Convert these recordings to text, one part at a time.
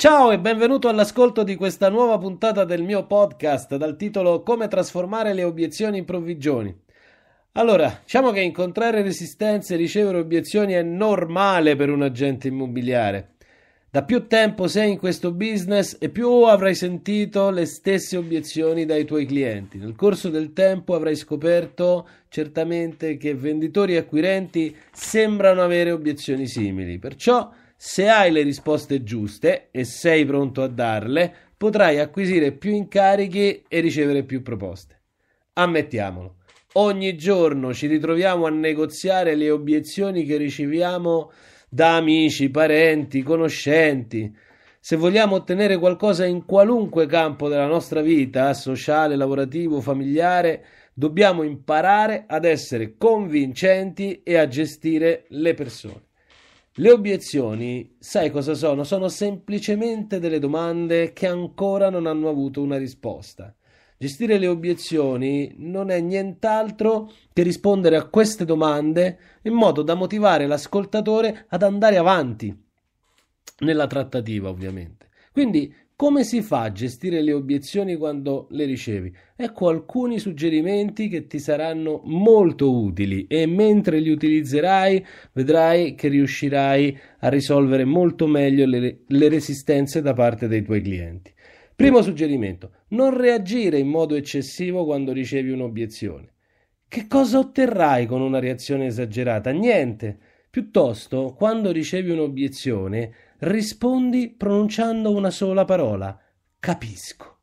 Ciao e benvenuto all'ascolto di questa nuova puntata del mio podcast dal titolo Come trasformare le obiezioni in provvigioni. Allora, diciamo che incontrare resistenze e ricevere obiezioni è normale per un agente immobiliare. Da più tempo sei in questo business e più avrai sentito le stesse obiezioni dai tuoi clienti. Nel corso del tempo avrai scoperto certamente che venditori e acquirenti sembrano avere obiezioni simili. Perciò se hai le risposte giuste e sei pronto a darle, potrai acquisire più incarichi e ricevere più proposte. Ammettiamolo, ogni giorno ci ritroviamo a negoziare le obiezioni che riceviamo da amici, parenti, conoscenti. Se vogliamo ottenere qualcosa in qualunque campo della nostra vita, sociale, lavorativo, familiare, dobbiamo imparare ad essere convincenti e a gestire le persone. Le obiezioni, sai cosa sono? Sono semplicemente delle domande che ancora non hanno avuto una risposta. Gestire le obiezioni non è nient'altro che rispondere a queste domande in modo da motivare l'ascoltatore ad andare avanti nella trattativa, ovviamente. Quindi come si fa a gestire le obiezioni quando le ricevi? Ecco alcuni suggerimenti che ti saranno molto utili e mentre li utilizzerai vedrai che riuscirai a risolvere molto meglio le, le resistenze da parte dei tuoi clienti. Primo suggerimento, non reagire in modo eccessivo quando ricevi un'obiezione. Che cosa otterrai con una reazione esagerata? Niente. Piuttosto, quando ricevi un'obiezione, rispondi pronunciando una sola parola, capisco.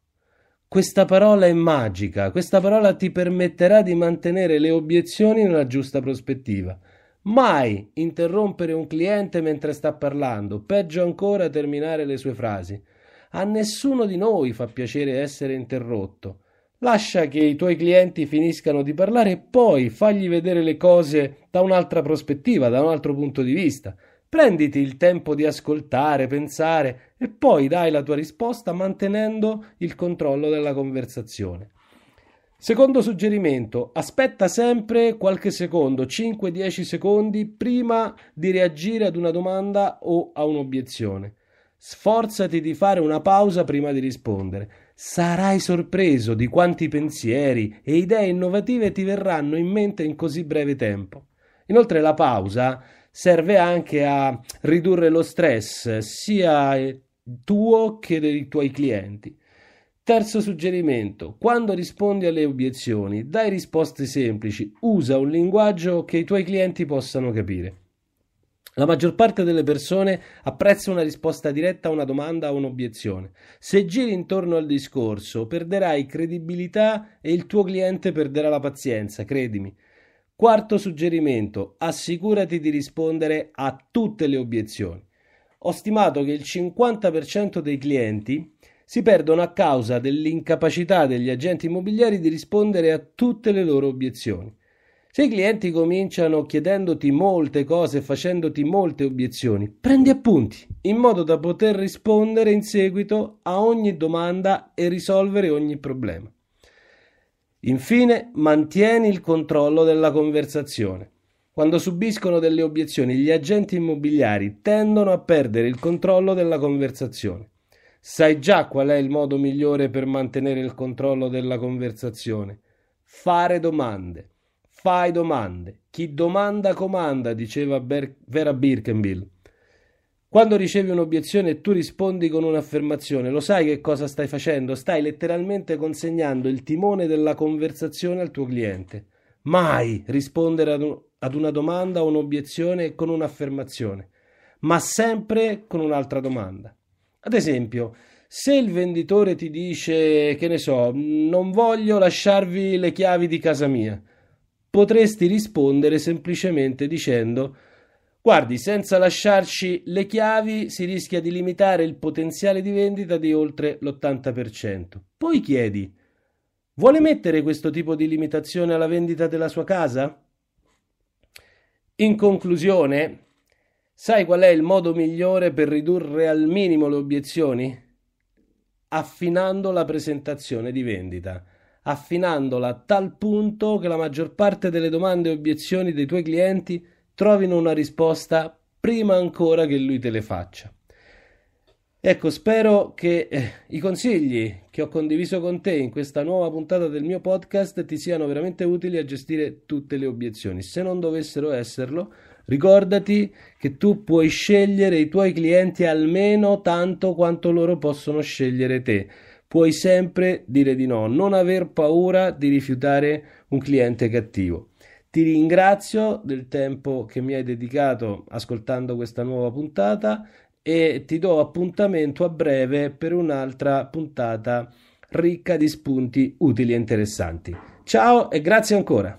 Questa parola è magica, questa parola ti permetterà di mantenere le obiezioni nella giusta prospettiva. Mai interrompere un cliente mentre sta parlando, peggio ancora terminare le sue frasi. A nessuno di noi fa piacere essere interrotto. Lascia che i tuoi clienti finiscano di parlare e poi fagli vedere le cose da un'altra prospettiva, da un altro punto di vista. Prenditi il tempo di ascoltare, pensare e poi dai la tua risposta mantenendo il controllo della conversazione. Secondo suggerimento, aspetta sempre qualche secondo, 5-10 secondi, prima di reagire ad una domanda o a un'obiezione. Sforzati di fare una pausa prima di rispondere sarai sorpreso di quanti pensieri e idee innovative ti verranno in mente in così breve tempo. Inoltre la pausa serve anche a ridurre lo stress sia eh, tuo che dei tuoi clienti. Terzo suggerimento, quando rispondi alle obiezioni, dai risposte semplici, usa un linguaggio che i tuoi clienti possano capire. La maggior parte delle persone apprezza una risposta diretta a una domanda o un'obiezione. Se giri intorno al discorso, perderai credibilità e il tuo cliente perderà la pazienza, credimi. Quarto suggerimento, assicurati di rispondere a tutte le obiezioni. Ho stimato che il 50% dei clienti si perdono a causa dell'incapacità degli agenti immobiliari di rispondere a tutte le loro obiezioni. Se i clienti cominciano chiedendoti molte cose, facendoti molte obiezioni, prendi appunti, in modo da poter rispondere in seguito a ogni domanda e risolvere ogni problema. Infine, mantieni il controllo della conversazione. Quando subiscono delle obiezioni, gli agenti immobiliari tendono a perdere il controllo della conversazione. Sai già qual è il modo migliore per mantenere il controllo della conversazione? Fare domande. Fai domande. Chi domanda comanda, diceva Ber- Vera Birkenbill. Quando ricevi un'obiezione e tu rispondi con un'affermazione. Lo sai che cosa stai facendo? Stai letteralmente consegnando il timone della conversazione al tuo cliente. Mai rispondere ad, un- ad una domanda o un'obiezione con un'affermazione, ma sempre con un'altra domanda. Ad esempio, se il venditore ti dice, che ne so, non voglio lasciarvi le chiavi di casa mia, potresti rispondere semplicemente dicendo Guardi, senza lasciarci le chiavi si rischia di limitare il potenziale di vendita di oltre l'80%. Poi chiedi, vuole mettere questo tipo di limitazione alla vendita della sua casa? In conclusione, sai qual è il modo migliore per ridurre al minimo le obiezioni? Affinando la presentazione di vendita affinandola a tal punto che la maggior parte delle domande e obiezioni dei tuoi clienti trovino una risposta prima ancora che lui te le faccia. Ecco, spero che eh, i consigli che ho condiviso con te in questa nuova puntata del mio podcast ti siano veramente utili a gestire tutte le obiezioni. Se non dovessero esserlo, ricordati che tu puoi scegliere i tuoi clienti almeno tanto quanto loro possono scegliere te puoi sempre dire di no, non aver paura di rifiutare un cliente cattivo. Ti ringrazio del tempo che mi hai dedicato ascoltando questa nuova puntata e ti do appuntamento a breve per un'altra puntata ricca di spunti utili e interessanti. Ciao e grazie ancora.